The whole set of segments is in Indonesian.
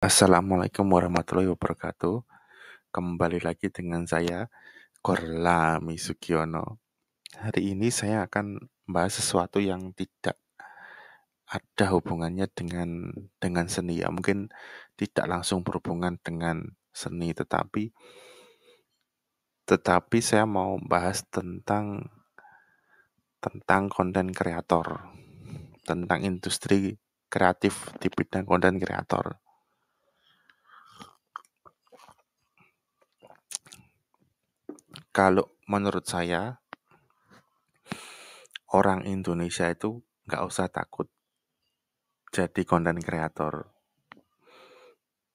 Assalamualaikum warahmatullahi wabarakatuh. Kembali lagi dengan saya Korla Misukiono. Hari ini saya akan membahas sesuatu yang tidak ada hubungannya dengan dengan seni ya. Mungkin tidak langsung berhubungan dengan seni tetapi tetapi saya mau bahas tentang tentang konten kreator, tentang industri kreatif di bidang konten kreator kalau menurut saya orang Indonesia itu nggak usah takut jadi konten kreator.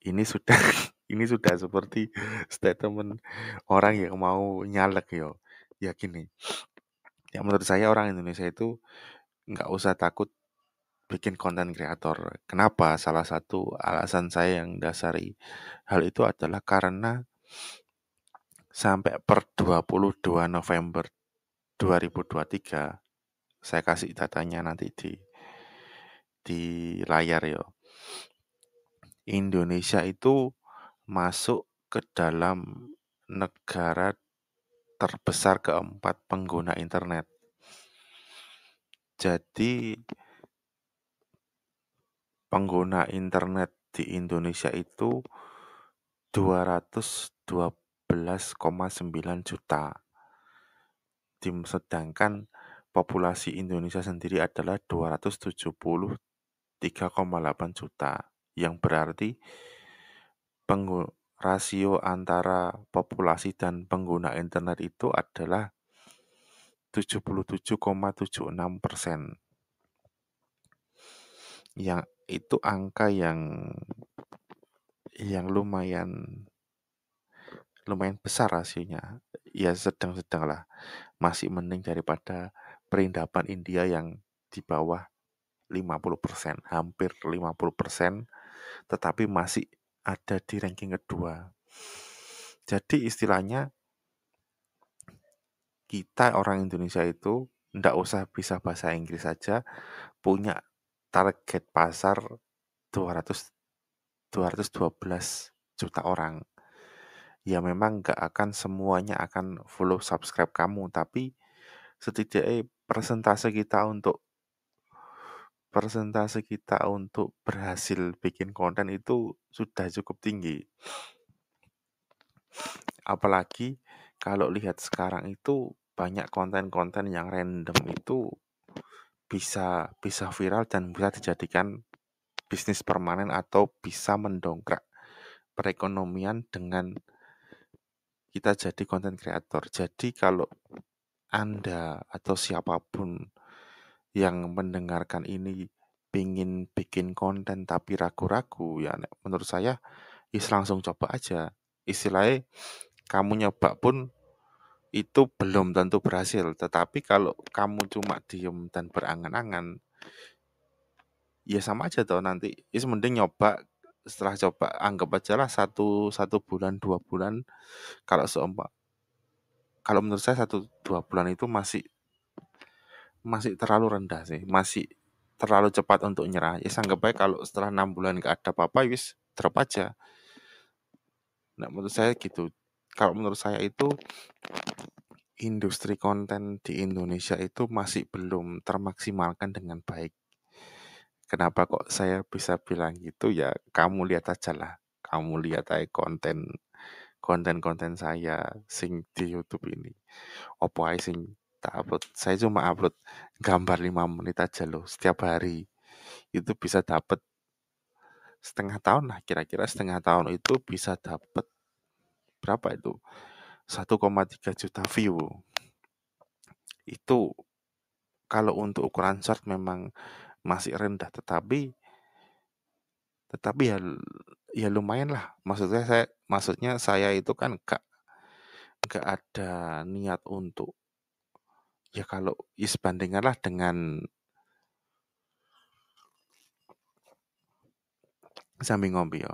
Ini sudah ini sudah seperti statement orang yang mau nyalek yo. Ya gini. Ya menurut saya orang Indonesia itu nggak usah takut bikin konten kreator. Kenapa? Salah satu alasan saya yang dasari hal itu adalah karena sampai per 22 November 2023 saya kasih datanya nanti di di layar ya. Indonesia itu masuk ke dalam negara terbesar keempat pengguna internet. Jadi pengguna internet di Indonesia itu 220 juta. Tim sedangkan populasi Indonesia sendiri adalah 273,8 juta yang berarti penggu rasio antara populasi dan pengguna internet itu adalah 77,76 persen. Yang itu angka yang yang lumayan lumayan besar rasionya. Ya sedang-sedang lah. Masih mending daripada perindapan India yang di bawah 50%, hampir 50%, tetapi masih ada di ranking kedua. Jadi istilahnya kita orang Indonesia itu ndak usah bisa bahasa Inggris saja punya target pasar 200 212 juta orang ya memang gak akan semuanya akan follow subscribe kamu, tapi setidaknya persentase kita untuk persentase kita untuk berhasil bikin konten itu sudah cukup tinggi. Apalagi kalau lihat sekarang itu banyak konten-konten yang random itu bisa bisa viral dan bisa dijadikan bisnis permanen atau bisa mendongkrak perekonomian dengan kita jadi konten kreator. Jadi kalau Anda atau siapapun yang mendengarkan ini pingin bikin konten tapi ragu-ragu, ya menurut saya is langsung coba aja. Istilahnya kamu nyoba pun itu belum tentu berhasil. Tetapi kalau kamu cuma diem dan berangan-angan, ya sama aja tuh nanti. Is mending nyoba setelah coba anggap aja lah satu satu bulan dua bulan kalau seumpah kalau menurut saya satu dua bulan itu masih masih terlalu rendah sih masih terlalu cepat untuk nyerah ya sanggup baik kalau setelah enam bulan gak ada apa-apa ya wis drop aja nah menurut saya gitu kalau menurut saya itu industri konten di Indonesia itu masih belum termaksimalkan dengan baik Kenapa kok saya bisa bilang gitu ya, kamu lihat aja lah, Kamu lihat aja konten konten-konten saya sing di YouTube ini. Opo aja sing tak upload. Saya cuma upload gambar lima menit aja loh setiap hari. Itu bisa dapat setengah tahun lah kira-kira setengah tahun itu bisa dapat berapa itu 1,3 juta view itu kalau untuk ukuran short memang masih rendah tetapi tetapi ya ya lumayan lah maksudnya saya maksudnya saya itu kan gak enggak ada niat untuk ya kalau is bandingkanlah dengan sambil ngombe ya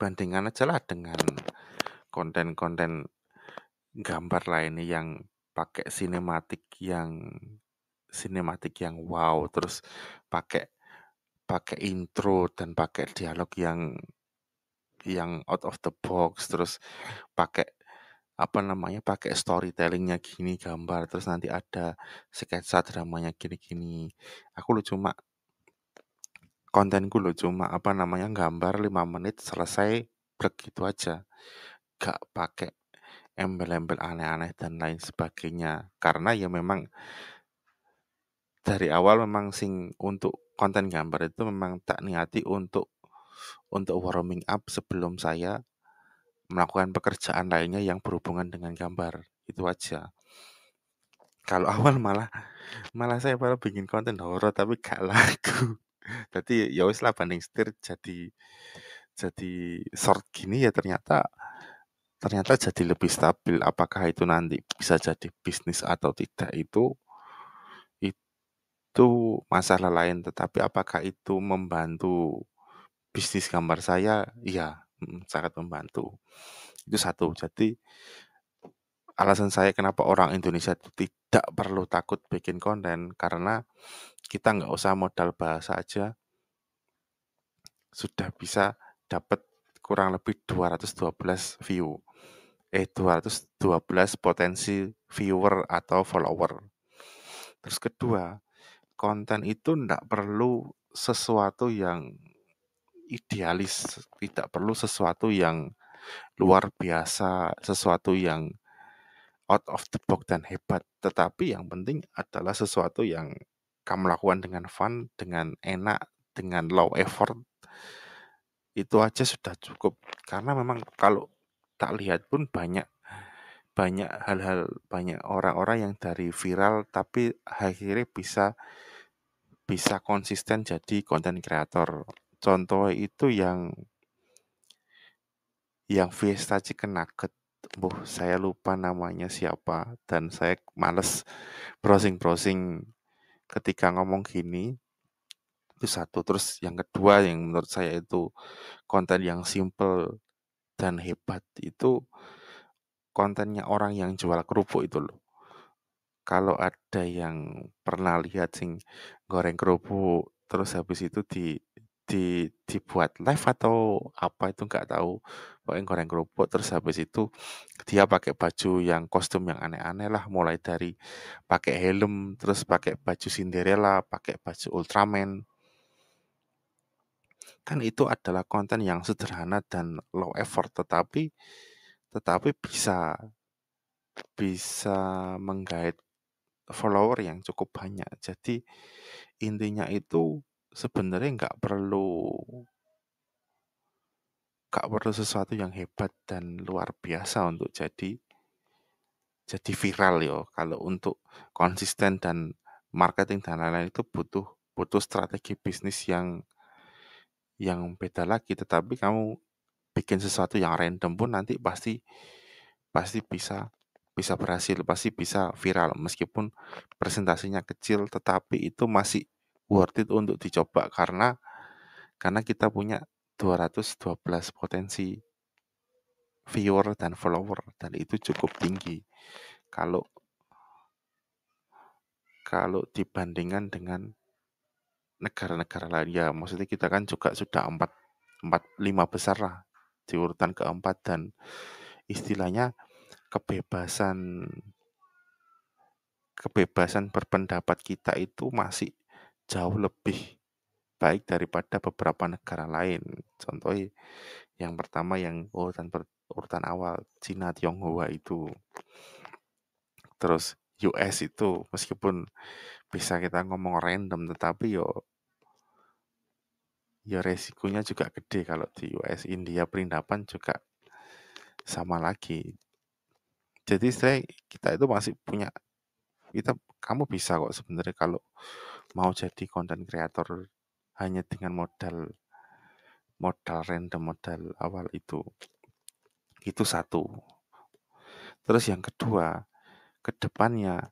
bandingkan aja lah dengan konten-konten gambar lainnya yang pakai sinematik yang sinematik yang wow, terus pakai pakai intro dan pakai dialog yang yang out of the box, terus pakai apa namanya pakai storytellingnya gini gambar terus nanti ada sketsa dramanya gini-gini aku lo cuma kontenku lo cuma apa namanya gambar 5 menit selesai begitu aja gak pakai embel-embel aneh-aneh dan lain sebagainya karena ya memang dari awal memang sing untuk konten gambar itu memang tak niati untuk untuk warming up sebelum saya melakukan pekerjaan lainnya yang berhubungan dengan gambar itu aja kalau awal malah malah saya malah bikin konten horor tapi gak laku jadi ya wis lah banding setir jadi jadi short gini ya ternyata ternyata jadi lebih stabil apakah itu nanti bisa jadi bisnis atau tidak itu itu masalah lain, tetapi apakah itu membantu bisnis gambar saya? Iya, mm, sangat membantu. Itu satu. Jadi alasan saya kenapa orang Indonesia itu tidak perlu takut bikin konten karena kita nggak usah modal bahasa aja sudah bisa dapat kurang lebih 212 view. Eh 212 potensi viewer atau follower. Terus kedua, konten itu tidak perlu sesuatu yang idealis, tidak perlu sesuatu yang luar biasa, sesuatu yang out of the box dan hebat. Tetapi yang penting adalah sesuatu yang kamu lakukan dengan fun, dengan enak, dengan low effort. Itu aja sudah cukup. Karena memang kalau tak lihat pun banyak banyak hal-hal banyak orang-orang yang dari viral tapi akhirnya bisa bisa konsisten jadi konten kreator. Contoh itu yang yang Fiesta Chicken Nugget. buh saya lupa namanya siapa dan saya males browsing-browsing ketika ngomong gini. Itu satu. Terus yang kedua yang menurut saya itu konten yang simple dan hebat itu kontennya orang yang jual kerupuk itu loh kalau ada yang pernah lihat sing goreng kerupuk terus habis itu di di dibuat live atau apa itu nggak tahu pokoknya goreng kerupuk terus habis itu dia pakai baju yang kostum yang aneh-aneh lah mulai dari pakai helm terus pakai baju Cinderella pakai baju Ultraman kan itu adalah konten yang sederhana dan low effort tetapi tetapi bisa bisa menggait follower yang cukup banyak. Jadi intinya itu sebenarnya nggak perlu nggak perlu sesuatu yang hebat dan luar biasa untuk jadi jadi viral yo. Kalau untuk konsisten dan marketing dan lain-lain itu butuh butuh strategi bisnis yang yang beda lagi. Tetapi kamu bikin sesuatu yang random pun nanti pasti pasti bisa bisa berhasil, pasti bisa viral meskipun presentasinya kecil tetapi itu masih worth it untuk dicoba karena karena kita punya 212 potensi viewer dan follower dan itu cukup tinggi kalau kalau dibandingkan dengan negara-negara lain ya maksudnya kita kan juga sudah empat empat lima besar lah di urutan keempat dan istilahnya kebebasan kebebasan berpendapat kita itu masih jauh lebih baik daripada beberapa negara lain. Contoh yang pertama yang urutan urutan awal Cina Tionghoa itu. Terus US itu meskipun bisa kita ngomong random tetapi yo yo resikonya juga gede kalau di US India perindapan juga sama lagi jadi saya kita itu masih punya kita kamu bisa kok sebenarnya kalau mau jadi konten kreator hanya dengan modal modal random modal awal itu itu satu terus yang kedua kedepannya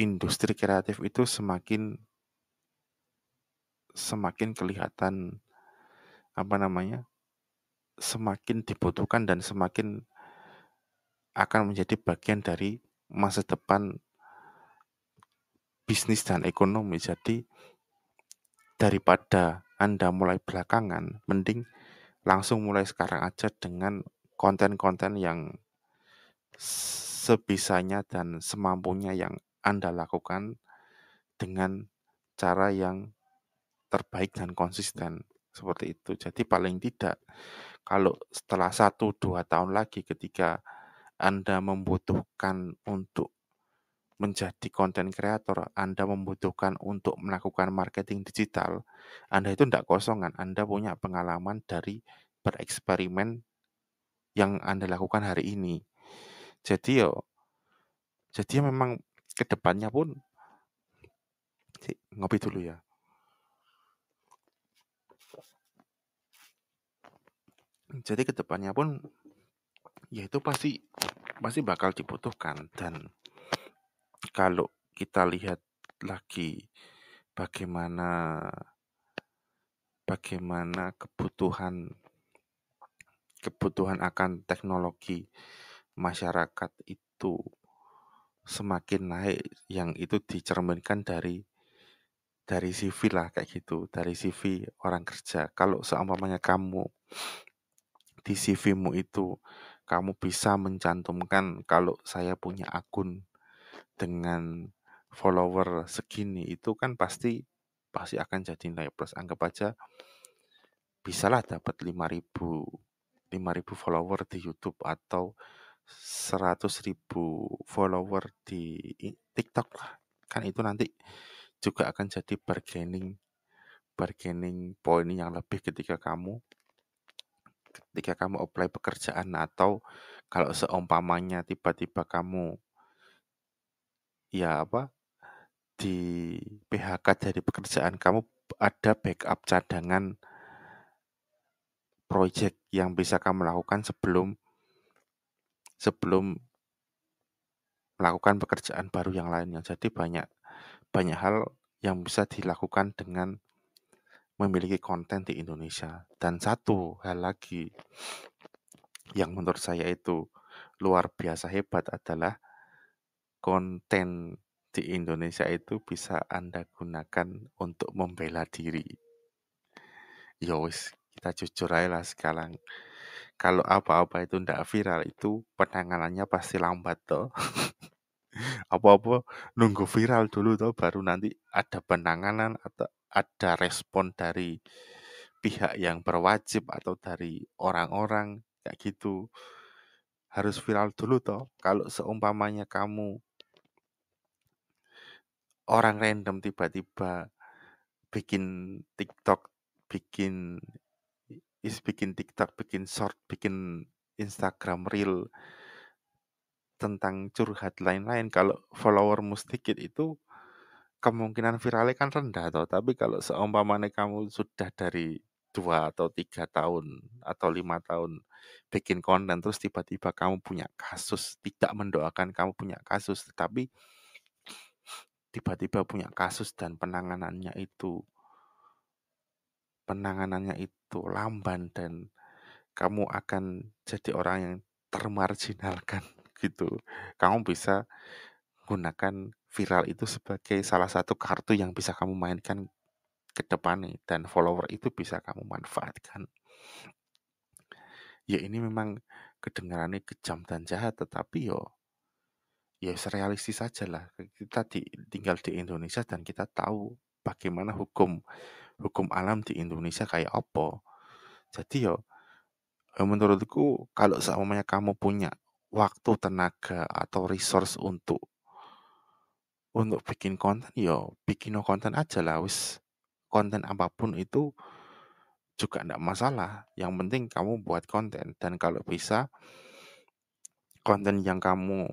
industri kreatif itu semakin semakin kelihatan apa namanya semakin dibutuhkan dan semakin akan menjadi bagian dari masa depan bisnis dan ekonomi. Jadi daripada Anda mulai belakangan, mending langsung mulai sekarang aja dengan konten-konten yang sebisanya dan semampunya yang Anda lakukan dengan cara yang terbaik dan konsisten seperti itu. Jadi paling tidak kalau setelah 1 2 tahun lagi ketika anda membutuhkan untuk menjadi konten kreator, Anda membutuhkan untuk melakukan marketing digital, Anda itu tidak kosongan, Anda punya pengalaman dari bereksperimen yang Anda lakukan hari ini. Jadi yo, jadi memang kedepannya pun ngopi dulu ya. Jadi kedepannya pun ya itu pasti pasti bakal dibutuhkan dan kalau kita lihat lagi bagaimana bagaimana kebutuhan kebutuhan akan teknologi masyarakat itu semakin naik yang itu dicerminkan dari dari CV lah kayak gitu dari CV orang kerja kalau seumpamanya kamu di CV-mu itu kamu bisa mencantumkan kalau saya punya akun dengan follower segini itu kan pasti pasti akan jadi nilai plus. Anggap aja bisalah dapat 5000 5000 follower di YouTube atau 100.000 follower di TikTok lah. Kan itu nanti juga akan jadi bargaining bargaining point yang lebih ketika kamu ketika kamu apply pekerjaan atau kalau seumpamanya tiba-tiba kamu ya apa di PHK dari pekerjaan kamu ada backup cadangan proyek yang bisa kamu lakukan sebelum sebelum melakukan pekerjaan baru yang lainnya. Jadi banyak banyak hal yang bisa dilakukan dengan memiliki konten di Indonesia. Dan satu hal lagi yang menurut saya itu luar biasa hebat adalah konten di Indonesia itu bisa Anda gunakan untuk membela diri. Yowis, ya kita jujur aja lah sekarang. Kalau apa-apa itu ndak viral itu penanganannya pasti lambat toh. apa-apa nunggu viral dulu toh baru nanti ada penanganan atau ada respon dari pihak yang berwajib atau dari orang-orang kayak gitu harus viral dulu toh kalau seumpamanya kamu orang random tiba-tiba bikin TikTok bikin is bikin TikTok, bikin short, bikin Instagram reel tentang curhat lain-lain. Kalau followermu sedikit itu kemungkinan viralnya kan rendah toh. Tapi kalau seumpamanya kamu sudah dari dua atau tiga tahun atau lima tahun bikin konten terus tiba-tiba kamu punya kasus tidak mendoakan kamu punya kasus tetapi tiba-tiba punya kasus dan penanganannya itu penanganannya itu lamban dan kamu akan jadi orang yang termarginalkan gitu kamu bisa gunakan viral itu sebagai salah satu kartu yang bisa kamu mainkan ke depan nih dan follower itu bisa kamu manfaatkan. Ya ini memang kedengarannya kejam dan jahat tetapi yo ya realistis saja lah kita di, tinggal di Indonesia dan kita tahu bagaimana hukum hukum alam di Indonesia kayak apa jadi yo eh, menurutku kalau seumumnya kamu punya waktu tenaga atau resource untuk untuk bikin konten yo ya bikin no konten aja lah wis konten apapun itu juga tidak masalah yang penting kamu buat konten dan kalau bisa konten yang kamu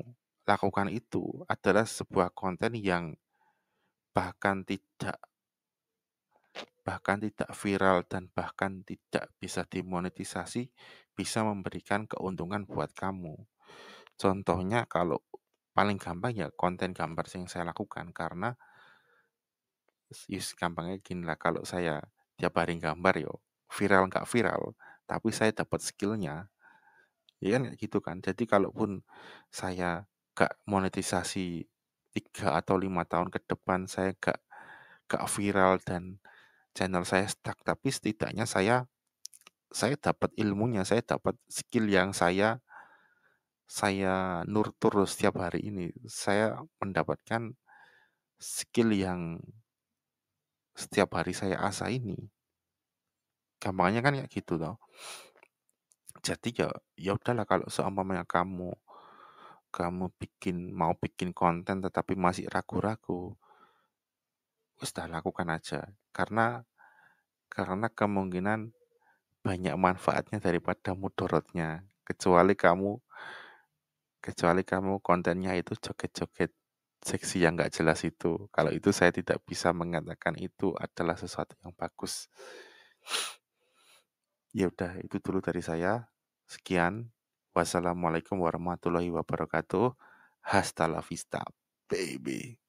lakukan itu adalah sebuah konten yang bahkan tidak bahkan tidak viral dan bahkan tidak bisa dimonetisasi bisa memberikan keuntungan buat kamu. Contohnya kalau paling gampang ya konten gambar yang saya lakukan karena yes, ya gampangnya gini lah kalau saya tiap hari gambar yo viral nggak viral tapi saya dapat skillnya ya kan gitu kan jadi kalaupun saya gak monetisasi tiga atau lima tahun ke depan saya gak gak viral dan channel saya stuck tapi setidaknya saya saya dapat ilmunya saya dapat skill yang saya saya nurtur setiap hari ini, saya mendapatkan skill yang setiap hari saya asah ini. Gampangnya kan kayak gitu toh. Jadi ya ya udahlah kalau seumpamanya kamu kamu bikin mau bikin konten tetapi masih ragu-ragu, sudah lakukan aja karena karena kemungkinan banyak manfaatnya daripada mudorotnya kecuali kamu Kecuali kamu kontennya itu joget-joget seksi yang nggak jelas itu. Kalau itu saya tidak bisa mengatakan itu adalah sesuatu yang bagus. Ya udah, itu dulu dari saya. Sekian. Wassalamualaikum warahmatullahi wabarakatuh. Hasta la vista, baby.